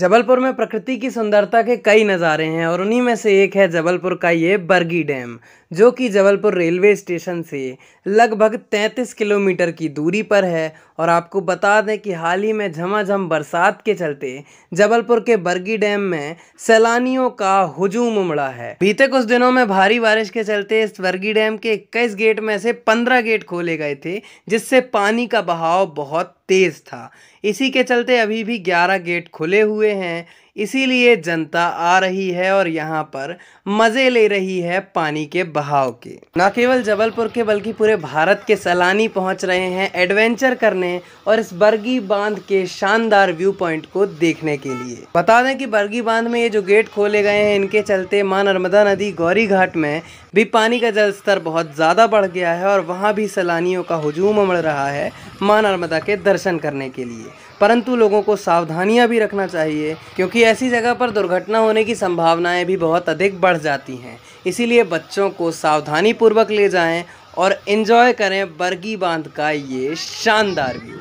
जबलपुर में प्रकृति की सुंदरता के कई नज़ारे हैं और उन्हीं में से एक है जबलपुर का ये बरगी डैम जो कि जबलपुर रेलवे स्टेशन से लगभग 33 किलोमीटर की दूरी पर है और आपको बता दें कि हाल ही में झमाझम बरसात के चलते जबलपुर के बरगी डैम में सैलानियों का हुजूम उमड़ा है बीते कुछ दिनों में भारी बारिश के चलते इस बरगी डैम के इक्कीस गेट में से पंद्रह गेट खोले गए थे जिससे पानी का बहाव बहुत तेज़ था इसी के चलते अभी भी ग्यारह गेट खुले हुए हैं इसीलिए जनता आ रही है और यहाँ पर मज़े ले रही है पानी के बहाव के न केवल जबलपुर के बल्कि पूरे भारत के सैलानी पहुँच रहे हैं एडवेंचर करने और इस बरगी बांध के शानदार व्यू पॉइंट को देखने के लिए बता दें कि बरगी बांध में ये जो गेट खोले गए हैं इनके चलते माँ नर्मदा नदी गौरी घाट में भी पानी का जल स्तर बहुत ज़्यादा बढ़ गया है और वहाँ भी सैलानियों का हजूम उमड़ रहा है माँ नर्मदा के दर्शन करने के लिए परंतु लोगों को सावधानियां भी रखना चाहिए क्योंकि ऐसी जगह पर दुर्घटना होने की संभावनाएं भी बहुत अधिक बढ़ जाती हैं इसीलिए बच्चों को सावधानी पूर्वक ले जाएं और इन्जॉय करें बरगी बांध का ये शानदार व्यू